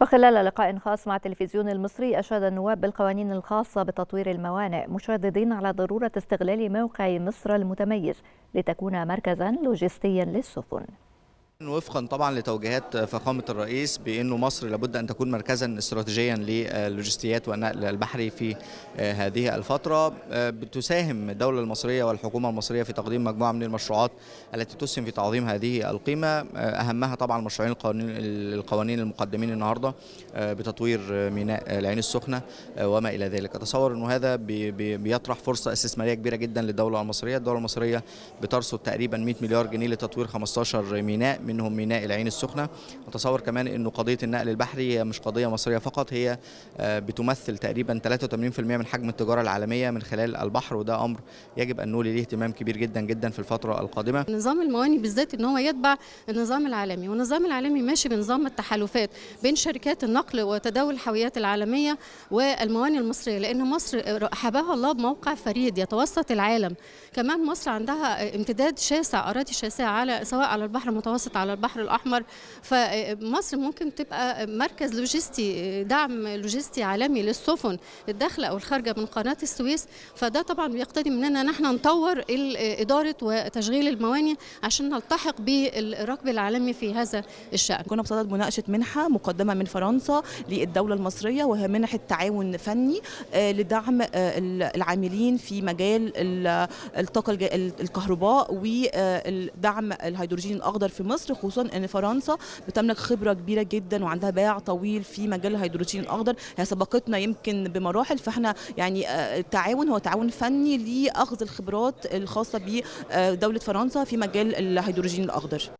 وخلال لقاء خاص مع التلفزيون المصري أشاد النواب بالقوانين الخاصة بتطوير الموانئ مشددين على ضرورة استغلال موقع مصر المتميز لتكون مركزا لوجستيا للسفن وفقا طبعا لتوجيهات فخامه الرئيس بانه مصر لابد ان تكون مركزا استراتيجيا للوجستيات والنقل البحري في آه، هذه الفتره آه، بتساهم الدوله المصريه والحكومه المصريه في تقديم مجموعه من المشروعات التي تسهم في تعظيم هذه القيمه آه، اهمها طبعا مشروعين القوانين المقدمين النهارده بتطوير ميناء العين السخنه وما الى ذلك اتصور انه هذا بيطرح فرصه استثماريه كبيره جدا للدوله المصريه الدوله المصريه بترصد تقريبا 100 مليار جنيه لتطوير 15 ميناء منهم ميناء العين السخنة نتصور كمان أنه قضية النقل البحري هي مش قضية مصرية فقط هي آه، بتمثل تقريبا 83% من حجم التجارة العالمية من خلال البحر وده أمر يجب أن نولي ليه اهتمام كبير جدا جدا في الفترة القادمة نظام المواني بالذات أن هو يتبع النظام العالمي والنظام العالمي ماشي بنظام التحالفات بين شركات النقل وتداول الحاويات العالمية والمواني المصرية لأن مصر حباها الله بموقع فريد يتوسط العالم كمان مصر عندها امتداد شاسع أراضي شاسعة على سواء على البحر المتوسط على البحر الأحمر فمصر آه، ممكن تبقى مركز لوجستي آه، دعم لوجستي عالمي للسفن الداخلة أو الخارجة من قناة السويس فده طبعا بيقتضي مننا ان احنا نطور إدارة وتشغيل الموانئ عشان نلتحق بالركب العالمي في هذا الشأن كنا بصدد مناقشة منحة مقدمة من فرنسا للدولة المصرية وهي منحة تعاون فني آه، لدعم العاملين في مجال الطاقة الكهرباء ودعم الهيدروجين الأخضر في مصر مصر خصوصا ان فرنسا بتملك خبره كبيره جدا وعندها باع طويل في مجال الهيدروجين الاخضر هي سبقتنا يمكن بمراحل فاحنا يعني آه، التعاون هو تعاون فني لاخذ الخبرات الخاصه بدوله فرنسا في مجال الهيدروجين الاخضر